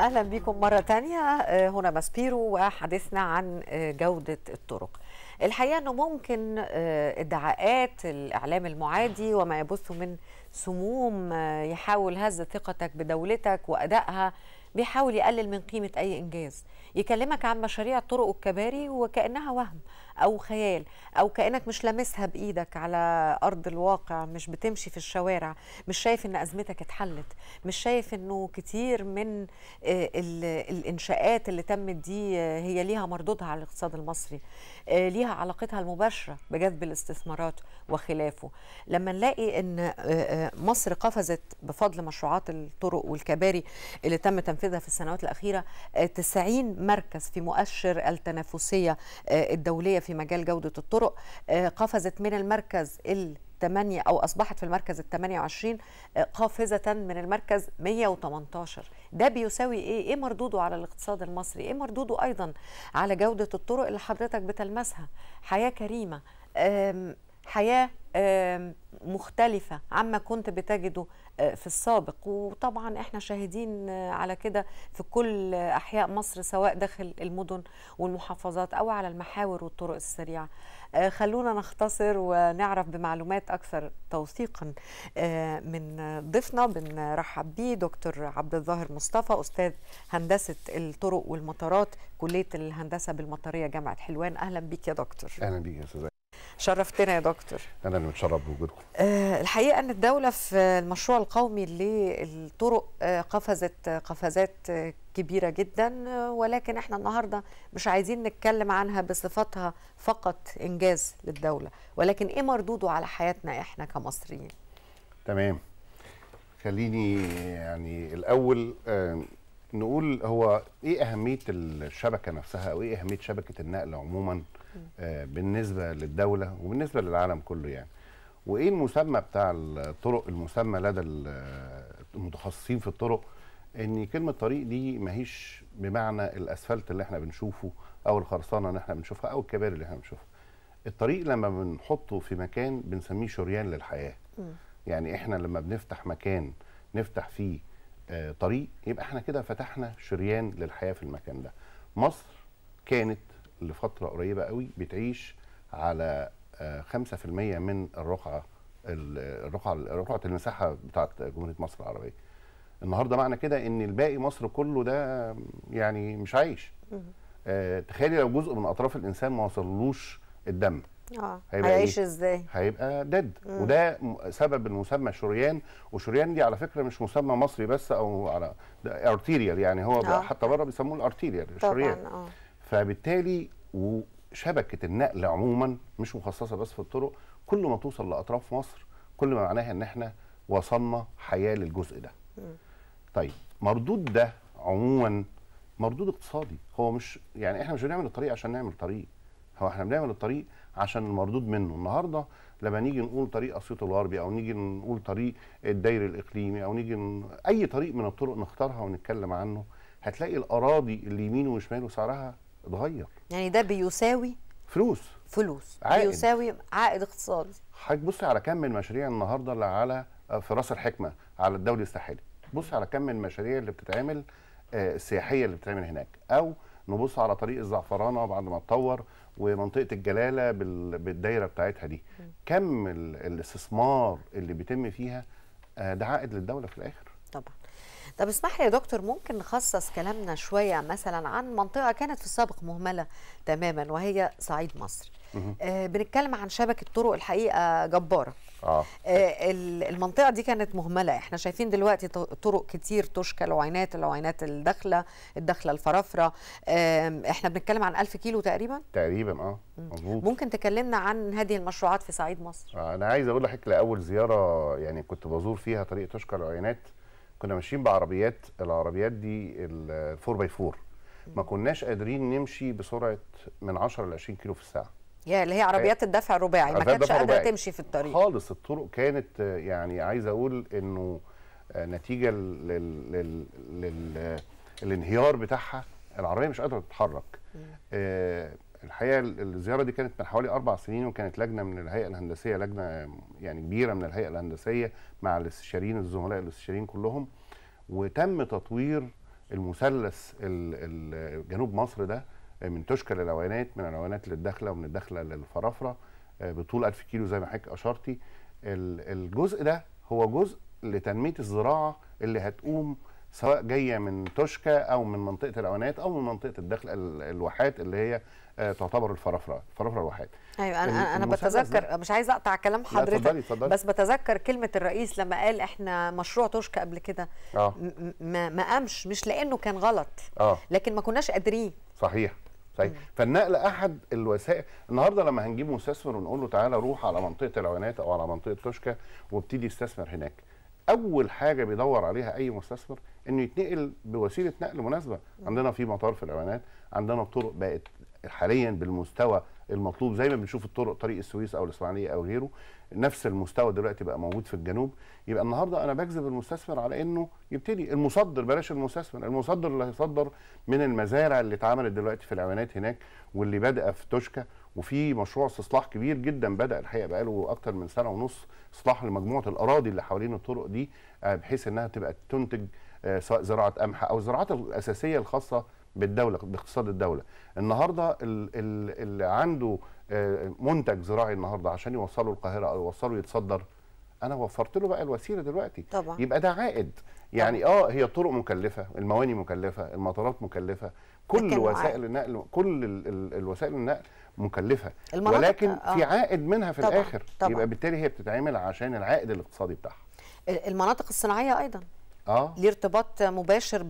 اهلا بكم مره تانية آه، هنا ماسبيرو وحديثنا عن آه، جوده الطرق الحقيقه انه ممكن آه، ادعاءات الاعلام المعادي وما يبث من سموم يحاول هز ثقتك بدولتك وادائها بيحاول يقلل من قيمه اي انجاز يكلمك عن مشاريع الطرق والكباري وكانها وهم او خيال او كانك مش لامسها بايدك على ارض الواقع مش بتمشي في الشوارع مش شايف ان ازمتك اتحلت مش شايف انه كتير من آه، الانشاءات اللي تمت دي آه، هي ليها مردودها على الاقتصاد المصري آه، ليها علاقتها المباشره بجذب الاستثمارات وخلافه لما نلاقي ان مصر قفزت بفضل مشروعات الطرق والكباري اللي تم تنفيذها في السنوات الاخيره 90 مركز في مؤشر التنافسيه الدوليه في في مجال جودة الطرق آه، قفزت من المركز ال 8 او اصبحت في المركز ال 28 آه، قافزه من المركز 118 ده بيساوي ايه ايه مردوده على الاقتصاد المصري ايه مردوده ايضا على جوده الطرق اللي حضرتك بتلمسها حياه كريمه حياه مختلفه عما كنت بتجده في السابق وطبعا احنا شاهدين على كده في كل احياء مصر سواء داخل المدن والمحافظات او على المحاور والطرق السريعه آه، خلونا نختصر ونعرف بمعلومات اكثر توثيقا آه، من ضيفنا بنرحب بيه دكتور عبد الظاهر مصطفى استاذ هندسه الطرق والمطارات كليه الهندسه بالمطريه جامعه حلوان اهلا بيك يا دكتور اهلا بيك يا استاذ شرفتنا يا دكتور انا اللي متشرف بوجودكم آه، الحقيقه ان الدوله في المشروع القومي للطرق آه، قفزت آه، قفزات كبيره جدا ولكن احنا النهارده مش عايزين نتكلم عنها بصفتها فقط انجاز للدوله ولكن ايه مردوده على حياتنا احنا كمصريين تمام خليني يعني الاول نقول هو ايه اهميه الشبكه نفسها او ايه اهميه شبكه النقل عموما آه، بالنسبه للدوله وبالنسبه للعالم كله يعني وايه المسمى بتاع الطرق المسمى لدى المتخصصين آه، في الطرق ان كلمه طريق دي ماهيش بمعنى الاسفلت اللي احنا بنشوفه او الخرسانه اللي احنا بنشوفها او الكباري اللي احنا بنشوفها الطريق لما بنحطه في مكان بنسميه شريان للحياه م. يعني احنا لما بنفتح مكان نفتح فيه آه، طريق يبقى احنا كده فتحنا شريان للحياه في المكان ده مصر كانت لفتره قريبه قوي بتعيش على 5% آه، من الرقعه الرقعه رقعه المساحه بتاعه جمهوريه مصر العربيه. النهارده معنى كده ان الباقي مصر كله ده يعني مش عايش. آه، تخيلي لو جزء من اطراف الانسان ما وصلوش الدم. اه هيعيش إيه؟ ازاي؟ هيبقى ديد وده سبب المسمى شريان وشريان دي على فكره مش مسمى مصري بس او على ارتيريال يعني هو آه. حتى بره بيسموه الارتيريال شريان طبعا اه فبالتالي وشبكه النقل عموما مش مخصصه بس في الطرق كل ما توصل لاطراف مصر كل ما معناها ان احنا وصلنا حياه للجزء ده. طيب مردود ده عموما مردود اقتصادي هو مش يعني احنا مش بنعمل الطريق عشان نعمل طريق هو احنا بنعمل الطريق عشان المردود منه النهارده لما نيجي نقول طريق اسيوط الغربي او نيجي نقول طريق الدير الاقليمي او نيجي ن... اي طريق من الطرق نختارها ونتكلم عنه هتلاقي الاراضي اللي يمين وشمال وسعرها اتغير يعني ده بيساوي فلوس فلوس عائد. بيساوي عائد اقتصادي حضرتك بصي على كم من مشاريع النهارده اللي على آه، في راس الحكمه على الدوري الساحلي بصي على كم من المشاريع اللي بتتعمل آه، السياحيه اللي بتتعمل هناك او نبص على طريق الزعفرانه بعد ما اتطور ومنطقه الجلاله بالدايره بتاعتها دي كم الاستثمار اللي بيتم فيها آه، ده عائد للدوله في الاخر طبعا طب اسمح لي يا دكتور ممكن نخصص كلامنا شويه مثلا عن منطقه كانت في السابق مهمله تماما وهي صعيد مصر آه بنتكلم عن شبكه طرق الحقيقه جباره آه. آه المنطقه دي كانت مهمله احنا شايفين دلوقتي طرق كتير تشكل وعينات العينات الداخله الداخله الفرافره آه احنا بنتكلم عن 1000 كيلو تقريبا تقريبا اه مظبوط ممكن تكلمنا عن هذه المشروعات في صعيد مصر آه انا عايز اقول لحضرتك لاول زياره يعني كنت بزور فيها طريق تشكل وعينات كنا ماشيين بعربيات العربيات دي ال 4 باي 4 ما كناش قادرين نمشي بسرعه من 10 ل 20 كيلو في الساعه يا اللي هي عربيات الدفع الرباعي ما كانتش قادره تمشي في الطريق خالص الطرق كانت يعني عايز اقول انه آه، نتيجه لل... لل... آه، لل... الانهيار بتاعها العربيه مش قادره تتحرك الحقيقه الزياره دي كانت من حوالي اربع سنين وكانت لجنه من الهيئه الهندسيه لجنه يعني كبيره من الهيئه الهندسيه مع الاستشاريين الزملاء الاستشاريين كلهم وتم تطوير المثلث جنوب مصر ده آه، من تشكى للعوانات من العوانات للداخله ومن الداخله للفرافره آه، بطول 1000 كيلو زي ما حضرتك اشرتي الجزء ده هو جزء لتنميه الزراعه اللي هتقوم سواء جايه من توشكا او من منطقه الاونات او من منطقه الدخل الواحات اللي هي آه، تعتبر الفرافره الفرافره الواحات ايوه انا انا بتذكر مش عايزه اقطع كلام حضرتك لا تفضلي تفضلي. بس بتذكر كلمه الرئيس لما قال احنا مشروع توشكا قبل كده آه. ما, ما قامش مش لانه كان غلط آه. لكن ما كناش قادرين صحيح صحيح فالنقل احد الوسائل النهارده لما هنجيب مستثمر ونقول له تعالى روح على منطقه العوانات او على منطقه توشكا وابتدي استثمر هناك اول حاجه بيدور عليها اي مستثمر انه يتنقل بوسيله نقل مناسبه عندنا في مطار في العوانات عندنا الطرق بقت حاليا بالمستوى المطلوب زي ما بنشوف الطرق طريق السويس او الاسماعيليه او غيره نفس المستوى دلوقتي بقى موجود في الجنوب يبقى النهارده انا بجذب المستثمر على انه يبتدي المصدر بلاش المستثمر المصدر اللي هيصدر من المزارع اللي اتعملت دلوقتي في العوانات هناك واللي بادئه في توشكا وفي مشروع استصلاح كبير جدا بدا الحقيقه بقاله اكتر من سنه ونص اصلاح لمجموعه الاراضي اللي حوالين الطرق دي آه، بحيث انها تبقى تنتج آه، سواء زراعه قمح او الزراعات الاساسيه الخاصه بالدوله باقتصاد الدوله النهارده اللي عنده آه، منتج زراعي النهارده عشان يوصله القاهره او يوصله يتصدر انا وفرت له بقى الوسيله دلوقتي طبعا. يبقى ده عائد يعني طبعا. اه هي الطرق مكلفه المواني مكلفه المطارات مكلفه كل وسائل النقل كل الوسائل النقل مكلفه ولكن آه. في عائد منها في طبعًا. الاخر طبعًا. يبقى بالتالي هي بتتعمل عشان العائد الاقتصادي بتاعها المناطق الصناعيه ايضا اه ليه ارتباط مباشر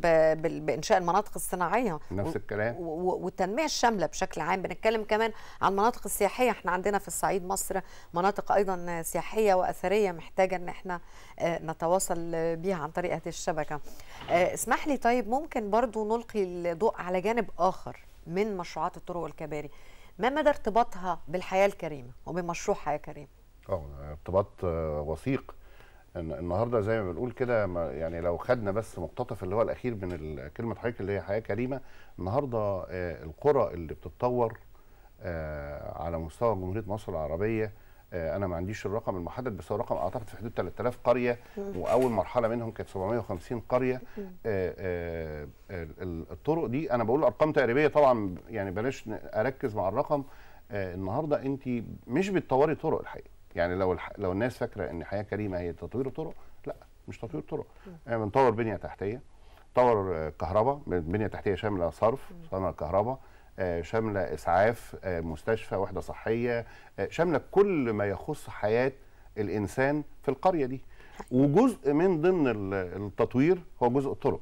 بانشاء المناطق الصناعيه نفس الكلام والتنميه الشامله بشكل عام بنتكلم كمان عن المناطق السياحيه احنا عندنا في الصعيد مصر مناطق ايضا سياحيه واثريه محتاجه ان احنا آه، نتواصل بيها عن طريق هذه الشبكه آه، اسمح لي طيب ممكن برضو نلقي الضوء على جانب اخر من مشروعات الطرق والكباري ما مدى ارتباطها بالحياه الكريمه وبمشروع حياه كريمه؟ اه ارتباط آه، وثيق النهارده زي ما بنقول كده يعني لو خدنا بس مقتطف اللي هو الاخير من كلمه حضرتك اللي هي حياه كريمه النهارده آه، القرى اللي بتتطور آه، على مستوى جمهوريه مصر العربيه آه، انا ما عنديش الرقم المحدد بس هو رقم اعتقد في حدود 3000 قريه واول مرحله منهم كانت 750 قريه آه، آه، الطرق دي انا بقول ارقام تقريبيه طبعا يعني بلاش اركز مع الرقم النهارده انت مش بتطوري طرق الحقيقه يعني لو لو الناس فاكره ان حياه كريمه هي تطوير طرق لا مش تطوير طرق بنطور بنيه تحتيه طور كهرباء بنيه تحتيه شامله صرف صنع كهرباء آه، شامله اسعاف آه، مستشفى وحده صحيه آه، شامله كل ما يخص حياه الانسان في القريه دي وجزء من ضمن التطوير هو جزء الطرق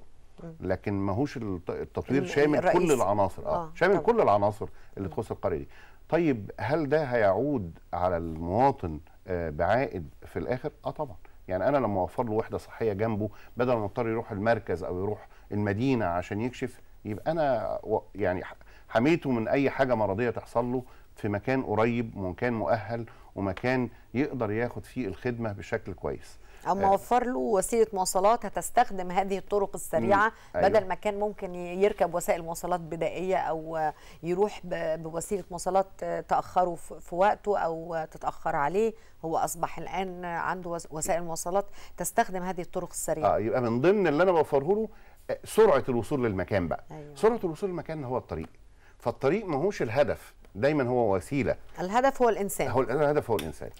لكن ماهوش التطوير شامل الرئيس. كل العناصر اه شامل طبعا. كل العناصر اللي تخص القريه دي طيب هل ده هيعود على المواطن بعائد في الاخر اه طبعا يعني انا لما اوفر له وحده صحيه جنبه بدل ما اضطر يروح المركز او يروح المدينه عشان يكشف يبقى انا يعني حميته من اي حاجه مرضيه تحصل له في مكان قريب ومكان مؤهل ومكان يقدر ياخد فيه الخدمه بشكل كويس اما اوفر آه. له وسيله مواصلات هتستخدم هذه الطرق السريعه أيوة. بدل ما كان ممكن يركب وسائل مواصلات بدائيه او يروح بوسيله مواصلات تاخره في وقته او تتاخر عليه هو اصبح الان عنده وسائل مواصلات تستخدم هذه الطرق السريعه اه يبقى من ضمن اللي انا بوفره له آه، سرعه الوصول للمكان بقى أيوة. سرعه الوصول للمكان هو الطريق فالطريق ماهوش الهدف دايما هو وسيله الهدف هو الانسان هو الهدف هو الانسان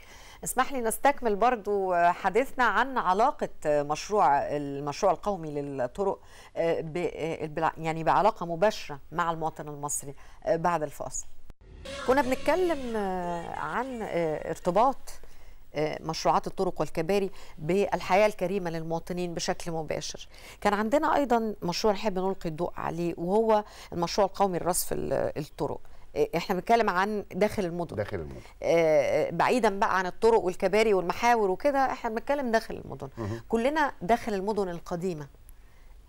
اسمح لي نستكمل برضو حديثنا عن علاقة مشروع المشروع القومي للطرق آه، آه، يعني بعلاقة مباشرة مع المواطن المصري آه، بعد الفاصل كنا بنتكلم عن ارتباط مشروعات الطرق والكباري بالحياه الكريمه للمواطنين بشكل مباشر. كان عندنا ايضا مشروع نحب نلقي الضوء عليه وهو المشروع القومي لرصف الطرق. إيه، احنا بنتكلم عن داخل المدن داخل المدن آه بعيدا بقى عن الطرق والكباري والمحاور وكده احنا بنتكلم داخل المدن كلنا داخل المدن القديمه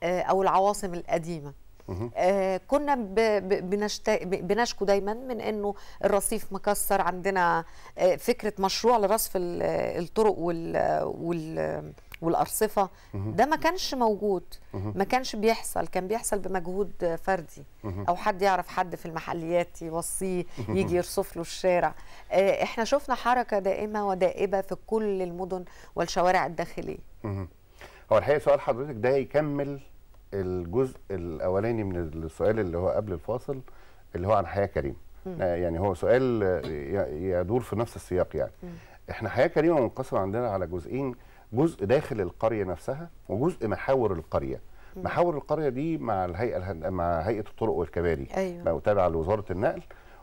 آه او العواصم القديمه آه كنا بنشت... بنشكو دايما من انه الرصيف مكسر عندنا آه، فكره مشروع لرصف آه، الطرق وال, آه، وال... والارصفه ده ما كانش موجود ما كانش بيحصل كان بيحصل بمجهود فردي او حد يعرف حد في المحليات يوصيه يجي يرصف له الشارع احنا شفنا حركه دائمه ودائبه في كل المدن والشوارع الداخليه هو الحقيقه سؤال حضرتك ده يكمل الجزء الاولاني من السؤال اللي هو قبل الفاصل اللي هو عن حياه كريمه آه، يعني هو سؤال آه، يدور في نفس السياق يعني احنا حياه كريمه منقسمه عندنا على جزئين جزء داخل القريه نفسها وجزء محاور القريه محاور القريه دي مع الهيئه مع هيئه الطرق والكباري أيوة. تابعه لوزاره النقل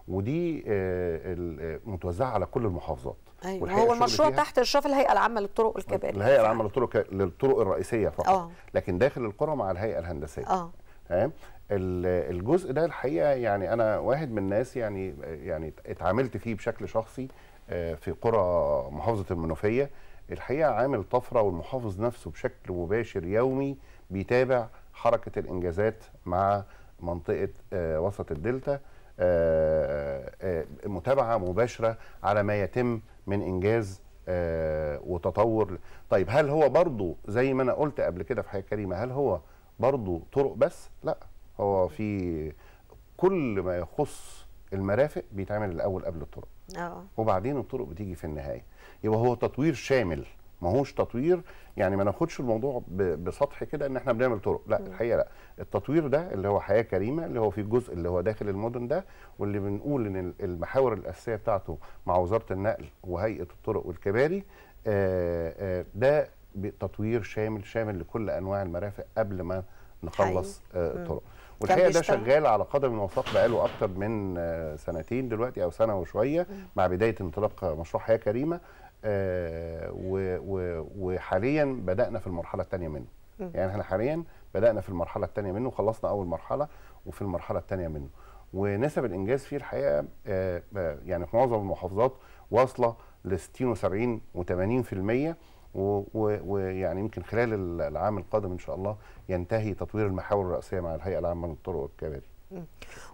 ودي آه، متوزعه على كل المحافظات أيوة. هو المشروع تحت اشراف الهيئه العامه للطرق الكباري الهيئه العامه للطرق للطرق الرئيسيه فقط أوه. لكن داخل القرى مع الهيئه الهندسيه آه. تمام الجزء ده الحقيقه يعني انا واحد من الناس يعني يعني اتعاملت فيه بشكل شخصي آه، في قرى محافظه المنوفيه الحقيقه عامل طفره والمحافظ نفسه بشكل مباشر يومي بيتابع حركه الانجازات مع منطقه آه، وسط الدلتا آه، آه، آه، متابعه مباشره على ما يتم من انجاز وتطور طيب هل هو برضه زي ما انا قلت قبل كده في حياه كريمه هل هو برضه طرق بس لا هو في كل ما يخص المرافق بيتعمل الاول قبل الطرق اه وبعدين الطرق بتيجي في النهايه يبقى هو تطوير شامل ما هوش تطوير يعني ما ناخدش الموضوع بسطح كده ان احنا بنعمل طرق لا م. الحقيقه لا التطوير ده اللي هو حياه كريمه اللي هو في جزء اللي هو داخل المدن ده واللي بنقول ان المحاور الاساسيه بتاعته مع وزاره النقل وهيئه الطرق والكباري ده تطوير شامل شامل لكل انواع المرافق قبل ما نخلص الطرق والحقيقه ده شغال على قدم وساق بقاله اكتر من سنتين دلوقتي او سنه وشويه مع بدايه انطلاق مشروع حياه كريمه آه، وحاليا بدانا في المرحله الثانيه منه يعني احنا حاليا بدانا في المرحله الثانيه منه وخلصنا اول مرحله وفي المرحله الثانيه منه ونسب الانجاز فيه الحقيقه آه، آه، يعني في معظم المحافظات واصله ل 60 و70 و80% ويعني يمكن خلال العام القادم ان شاء الله ينتهي تطوير المحاور الرئيسيه مع الهيئه العامه للطرق والكباري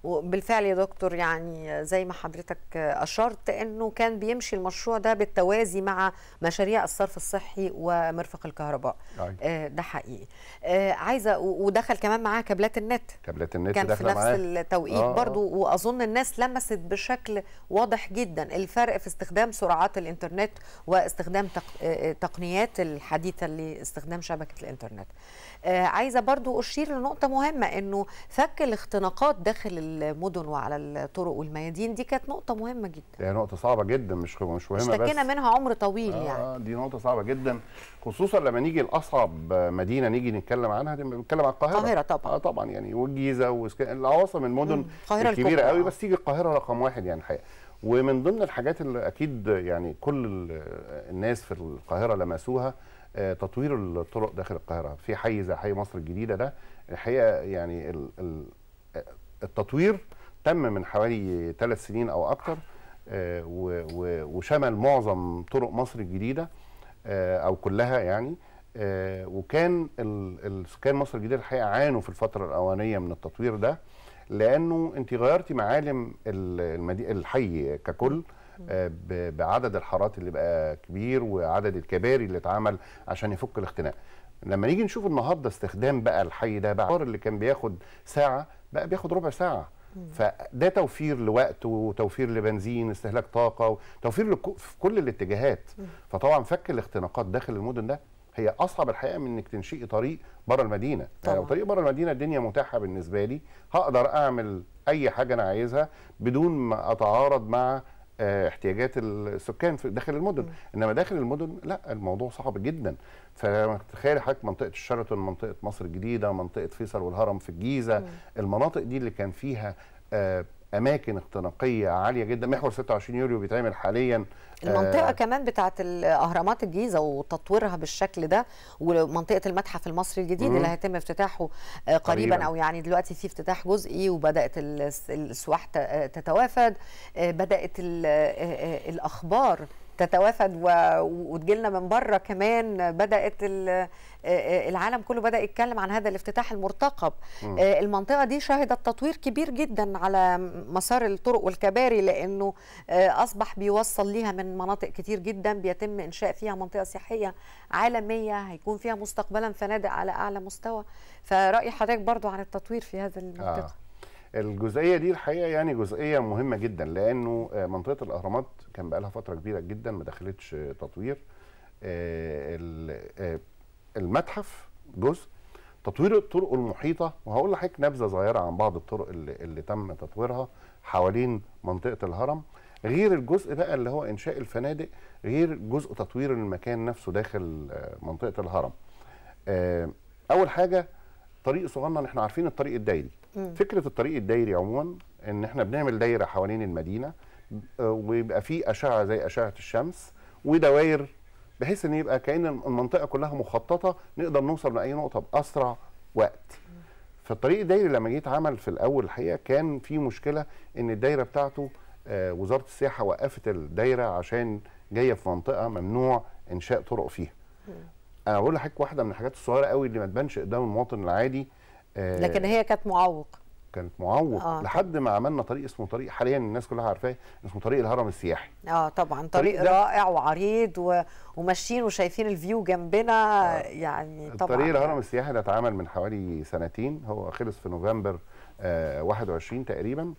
وبالفعل يا دكتور يعني زي ما حضرتك اشرت انه كان بيمشي المشروع ده بالتوازي مع مشاريع الصرف الصحي ومرفق الكهرباء آه ده حقيقي آه، عايزه ودخل كمان معاه كابلات النت كابلات النت كان في نفس معاه. التوقيت آه،, آه برضو واظن الناس لمست بشكل واضح جدا الفرق في استخدام سرعات الانترنت واستخدام آه، تقنيات الحديثه لاستخدام شبكه الانترنت عايزه برضو اشير لنقطه مهمه انه فك الاختناقات الضغوطات داخل المدن وعلى الطرق والميادين دي كانت نقطه مهمه جدا هي نقطه صعبه جدا مش مش مهمه بس اشتكينا منها عمر طويل آه يعني دي نقطه صعبه جدا خصوصا لما نيجي لاصعب مدينه نيجي نتكلم عنها بنتكلم عن القاهره القاهره طبعا آه طبعا يعني والجيزه وسك... العواصم المدن الكبيره قوي بس تيجي القاهره رقم واحد يعني الحقيقه ومن ضمن الحاجات اللي اكيد يعني كل الناس في القاهره لمسوها آه، تطوير الطرق داخل القاهره في حي زي حي مصر الجديده ده الحقيقه يعني ال ال التطوير تم من حوالي ثلاث سنين او اكثر آه، وشمل معظم طرق مصر الجديده آه، او كلها يعني آه، وكان سكان مصر الجديده الحقيقه عانوا في الفتره الاولانيه من التطوير ده لانه انت غيرتي معالم الحي ككل بعدد الحارات اللي بقى كبير وعدد الكباري اللي اتعمل عشان يفك الاختناق لما نيجي نشوف النهارده استخدام بقى الحي ده بقى اللي كان بياخد ساعه بقى بياخد ربع ساعه فده توفير لوقت وتوفير لبنزين استهلاك طاقه وتوفير في كل الاتجاهات فطبعا فك الاختناقات داخل المدن ده هي اصعب الحقيقه من انك تنشئي طريق بره المدينه يعني طبعا. لو طريق بره المدينه الدنيا متاحه بالنسبه لي هقدر اعمل اي حاجه انا عايزها بدون ما اتعارض مع آه، احتياجات السكان في داخل المدن انما داخل المدن لا الموضوع صعب جدا فتخيل حضرتك منطقه الشيراتون منطقه مصر الجديده منطقه فيصل والهرم في الجيزه المناطق دي اللي كان فيها آه، اماكن اختناقيه عاليه جدا محور 26 يوليو بيتعمل حاليا آه، المنطقه آه كمان بتاعه اهرامات الجيزه وتطويرها بالشكل ده ومنطقه المتحف المصري الجديد اللي هيتم افتتاحه آه، قريبا, قريبا او يعني دلوقتي في افتتاح جزئي وبدات السواح تتوافد آه، بدات الاخبار تتوافد وتجيلنا من بره كمان بدات العالم كله بدا يتكلم عن هذا الافتتاح المرتقب م. المنطقه دي شهدت تطوير كبير جدا على مسار الطرق والكباري لانه اصبح بيوصل ليها من مناطق كتير جدا بيتم انشاء فيها منطقه سياحيه عالميه هيكون فيها مستقبلا فنادق على اعلى مستوى فراي حضرتك برضو عن التطوير في هذا المنطقه آه. الجزئيه دي الحقيقه يعني جزئيه مهمه جدا لانه آه، منطقه الاهرامات كان بقى لها فتره كبيره جدا ما دخلتش آه، تطوير آه، المتحف جزء تطوير الطرق المحيطه وهقول لحضرتك نبذه صغيره عن بعض الطرق اللي, اللي تم تطويرها حوالين منطقه الهرم غير الجزء بقى اللي هو انشاء الفنادق غير جزء تطوير المكان نفسه داخل منطقه الهرم اول حاجه طريق صغنن احنا عارفين الطريق الدايري فكره الطريق الدايري عموما ان احنا بنعمل دايره حوالين المدينه آه، ويبقى في اشعه زي اشعه الشمس ودوائر بحيث ان يبقى كان المنطقه كلها مخططه نقدر نوصل لاي نقطه باسرع وقت فالطريق الدايري لما جيت عمل في الاول الحقيقه كان في مشكله ان الدايره بتاعته آه، وزاره السياحه وقفت الدايره عشان جايه في منطقه ممنوع انشاء طرق فيها انا هقول لحضرتك واحده من الحاجات الصغيره قوي اللي ما تبانش قدام المواطن العادي آه، لكن هي كانت معوق كانت معوق آه. لحد ما عملنا طريق اسمه طريق حاليا الناس كلها عارفاه اسمه طريق الهرم السياحي اه طبعا طريق, طريق رائع وعريض و... وماشيين وشايفين الفيو جنبنا آه. يعني طبعا طريق الهرم السياحي ده اتعمل من حوالي سنتين هو خلص في نوفمبر آه 21 تقريبا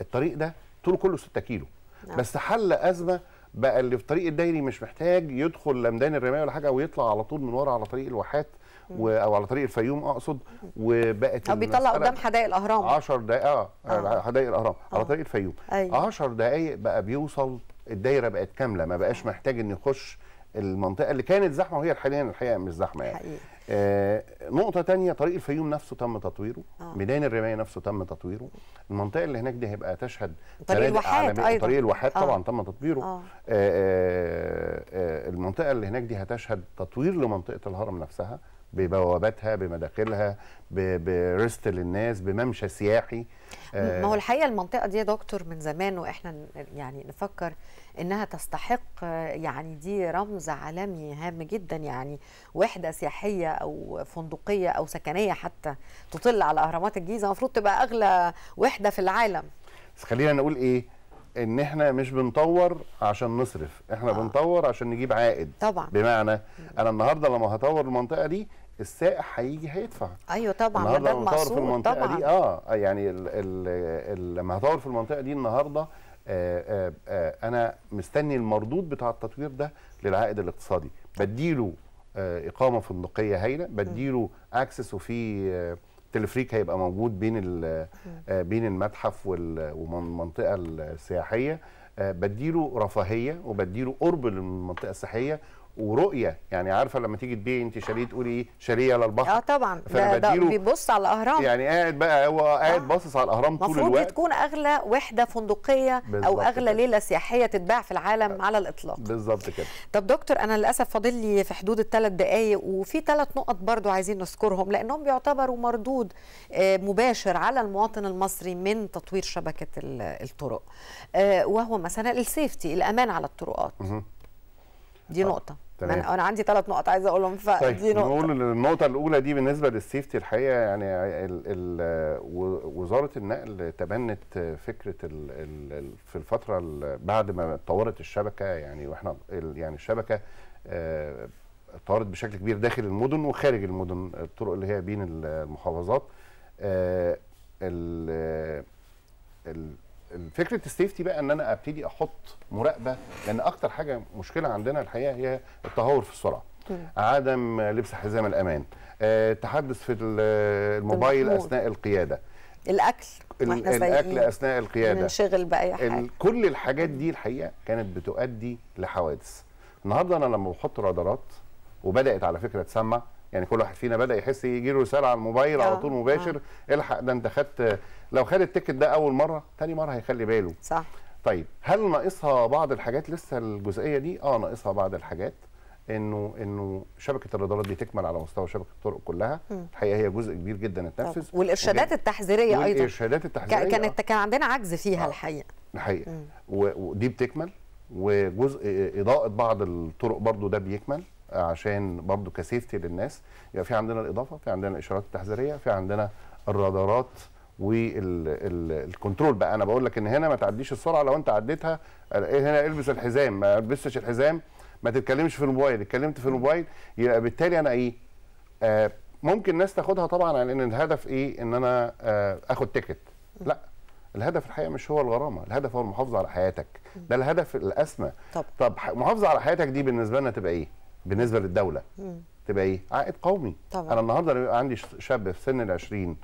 الطريق ده طوله كله 6 كيلو آه. بس حل ازمه بقى اللي في الطريق الدايري مش محتاج يدخل لمدان الرمايه ولا حاجه ويطلع على طول من ورا على طريق الواحات و... او على طريق الفيوم اقصد وبقت او بيطلع قدام حدائق الاهرام 10 دقائق آه،, اه, آه. حدائق الاهرام آه. على طريق الفيوم 10 أيوه. دقائق بقى بيوصل الدايره بقت كامله ما بقاش محتاج ان يخش المنطقه اللي كانت زحمه وهي حاليا الحقيقه مش زحمه يعني حقيقي. آه نقطه تانية طريق الفيوم نفسه تم تطويره آه. ميدان الرمايه نفسه تم تطويره المنطقه اللي هناك دي هيبقى تشهد طريق الواحات ايضا طريق الواحات آه. طبعا تم تطويره آه. آه. آه آه المنطقه اللي هناك دي هتشهد تطوير لمنطقه الهرم نفسها ببواباتها بمداخلها برست للناس بممشى سياحي آه، ما هو الحقيقه المنطقه دي يا دكتور من زمان واحنا يعني نفكر انها تستحق يعني دي رمز عالمي هام جدا يعني وحده سياحيه او فندقيه او سكنيه حتى تطل على اهرامات الجيزه المفروض تبقى اغلى وحده في العالم بس خلينا نقول ايه ان احنا مش بنطور عشان نصرف احنا آه. بنطور عشان نجيب عائد طبعا بمعنى انا النهارده لما هطور المنطقه دي السائح هيجي هيدفع ايوه طبعا ده المقصود في المنطقه طبعا. دي آه،, اه يعني لما هطور في المنطقه دي النهارده آآ آه، آآ آه، انا مستني المردود بتاع التطوير ده للعائد الاقتصادي بديله اقامه فندقيه هايله بديله اكسس وفي تلفريك هيبقى موجود بين بين المتحف والمنطقه السياحيه بديله رفاهيه وبديله قرب للمنطقه السياحيه ورؤيه يعني عارفه لما تيجي تبيعي انت شاليه تقولي ايه شاليه للبحر اه طبعا ده, بيبص على الاهرام يعني قاعد بقى هو قاعد آه. باصص على الاهرام طول الوقت المفروض تكون اغلى وحده فندقيه او اغلى كده. ليله سياحيه تتباع في العالم آه. على الاطلاق بالظبط كده طب دكتور انا للاسف فاضل لي في حدود الثلاث دقائق وفي ثلاث نقط برضو عايزين نذكرهم لانهم بيعتبروا مردود آه، مباشر على المواطن المصري من تطوير شبكه الطرق آه، وهو مثلا السيفتي الامان على الطرقات دي نقطه تمام. انا عندي ثلاث نقط عايزه اقولهم فدي طيب نقطه نقول النقطه الاولى دي بالنسبه للسيفتي الحقيقه يعني الـ الـ وزاره النقل تبنت فكره الـ الـ في الفتره بعد ما اتطورت الشبكه يعني واحنا يعني الشبكه آه، اتطورت بشكل كبير داخل المدن وخارج المدن الطرق اللي هي بين المحافظات آه، ال آه، فكره السيفتي بقى ان انا ابتدي احط مراقبه لان اكتر حاجه مشكله عندنا الحقيقه هي التهور في السرعه عدم لبس حزام الامان آه، تحدث في الموبايل اثناء القياده الاكل الاكل اثناء القياده ننشغل باي حاجه كل الحاجات دي الحقيقه كانت بتؤدي لحوادث النهارده انا لما بحط رادارات وبدات على فكره تسمع يعني كل واحد فينا بدا يحس يجي له رساله على الموبايل على آه، طول مباشر آه. الحق ده انت خدت لو خد التيكت ده اول مره ثاني مره هيخلي باله صح طيب هل ناقصها بعض الحاجات لسه الجزئيه دي اه ناقصها بعض الحاجات انه انه شبكه الرادارات دي تكمل على مستوى شبكه الطرق كلها م. الحقيقه هي جزء كبير جدا اتنفذ والارشادات التحذيريه ايضا والارشادات التحذيريه كانت آه. كان عندنا عجز فيها آه. الحقيقه الحقيقه ودي بتكمل وجزء اضاءه بعض الطرق برضو ده بيكمل عشان برضو كسيفتي للناس يبقى يعني في عندنا الاضافه في عندنا الاشارات التحذيريه في عندنا الرادارات والكنترول بقى انا بقول لك ان هنا ما تعديش السرعه لو انت عديتها إيه هنا البس الحزام ما البسش الحزام ما تتكلمش في الموبايل اتكلمت في الموبايل يبقى بالتالي انا ايه آه ممكن الناس تاخدها طبعا على ان الهدف ايه ان انا آه اخد تيكت لا الهدف الحقيقه مش هو الغرامه الهدف هو المحافظه على حياتك ده الهدف الاسمى طب, طب محافظه على حياتك دي بالنسبه لنا تبقى ايه بالنسبه للدوله مم. تبقى ايه؟ عائد قومي طبعا. انا النهارده لو عندي شاب في سن ال20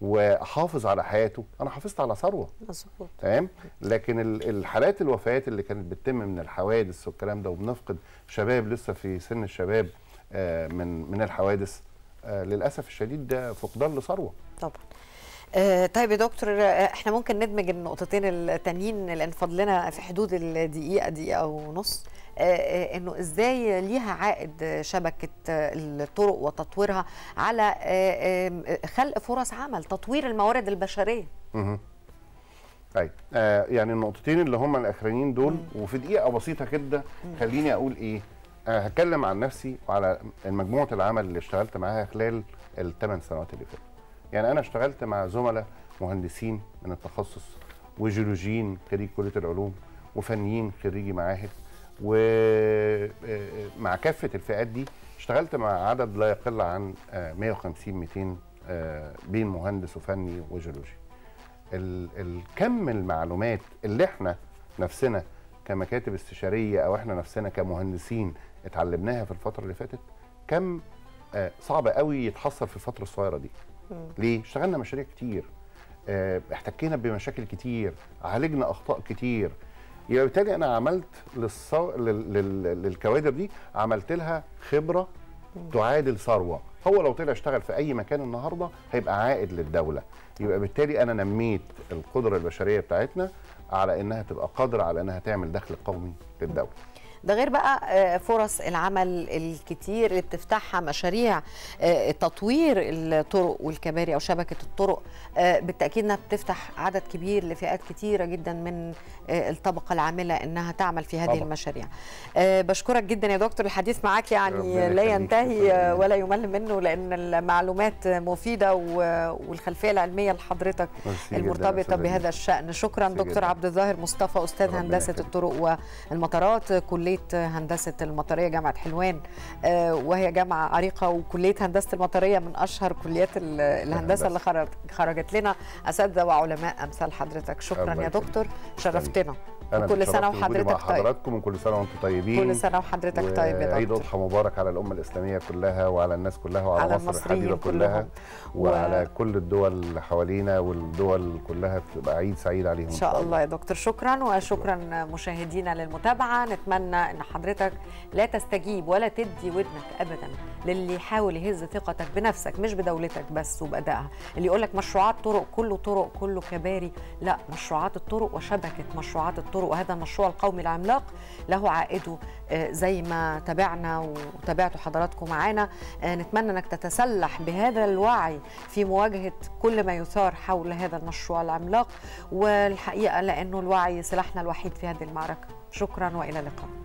وحافظ على حياته انا حافظت على ثروه مظبوط تمام لكن الحالات الوفيات اللي كانت بتتم من الحوادث والكلام ده وبنفقد شباب لسه في سن الشباب آه، من من الحوادث آه، للاسف الشديد ده فقدان لثروه طبعا آه، طيب يا دكتور احنا ممكن ندمج النقطتين التانيين لان فضلنا في حدود الدقيقه دقيقه ونص آه، آه، انه ازاي ليها عائد شبكه آه، الطرق وتطويرها على خلق فرص عمل تطوير الموارد البشريه طيب آه يعني النقطتين اللي هما الاخرانيين دول مم. وفي دقيقه بسيطه كده خليني اقول ايه آه هتكلم عن نفسي وعلى مجموعه العمل اللي اشتغلت معاها خلال الثمان سنوات اللي فاتوا يعني انا اشتغلت مع زملاء مهندسين من التخصص وجيولوجيين خريج كليه العلوم وفنيين خريجي معاهد ومع آه، آه، كافه الفئات دي اشتغلت مع عدد لا يقل عن 150 آه، 200 بين مهندس وفني وجيولوجي الكم المعلومات اللي احنا نفسنا كمكاتب استشاريه او احنا نفسنا كمهندسين اتعلمناها في الفتره اللي فاتت كم صعب قوي يتحصل في الفتره الصغيره دي ليه اشتغلنا مشاريع كتير احتكينا بمشاكل كتير عالجنا اخطاء كتير يبقى بالتالي انا عملت للص... لل... لل... للكوادر دي عملت لها خبره تعادل ثروه هو لو طلع اشتغل في اي مكان النهارده هيبقى عائد للدوله يبقى بالتالي انا نميت القدره البشريه بتاعتنا على انها تبقى قادره على انها تعمل دخل قومي للدوله ده غير بقى آه، فرص العمل الكتير اللي بتفتحها مشاريع آه، تطوير الطرق والكباري او شبكه الطرق آه، بالتاكيد انها بتفتح عدد كبير لفئات كتيره جدا من الطبقه العامله انها تعمل في هذه طبعا. المشاريع بشكرك جدا يا دكتور الحديث معاك يعني لا ينتهي ولا يمل منه لان المعلومات مفيده والخلفيه العلميه لحضرتك المرتبطه بهذا الشان شكرا دكتور عبد الظاهر مصطفى استاذ هندسه الطرق والمطارات كليه كليه هندسه المطريه جامعه حلوان آه، وهي جامعه عريقه وكليه هندسه المطريه من اشهر كليات الهندسه اللي خرجت لنا اساتذه وعلماء امثال حضرتك شكرا يا دكتور شرفتنا أنا كل سنه وحضرتك مع طيب حضراتكم وكل سنه وانتم طيبين كل سنه وحضرتك طيب يا عيد اضحى مبارك على الامه الاسلاميه كلها وعلى الناس كلها وعلى على مصر الحبيبه كلها و... وعلى كل الدول اللي حوالينا والدول كلها تبقى عيد سعيد عليهم ان شاء الله يا دكتور شكرا وشكرا مشاهدينا للمتابعه نتمنى ان حضرتك لا تستجيب ولا تدي ودنك ابدا للي يحاول يهز ثقتك بنفسك مش بدولتك بس وبادائها اللي يقول لك مشروعات طرق كله طرق كله كباري لا مشروعات الطرق وشبكه مشروعات الطرق الطرق وهذا المشروع القومي العملاق له عائده آه، زي ما تابعنا وتابعتوا حضراتكم معانا آه، نتمنى انك تتسلح بهذا الوعي في مواجهه كل ما يثار حول هذا المشروع العملاق والحقيقه لانه الوعي سلاحنا الوحيد في هذه المعركه شكرا والى اللقاء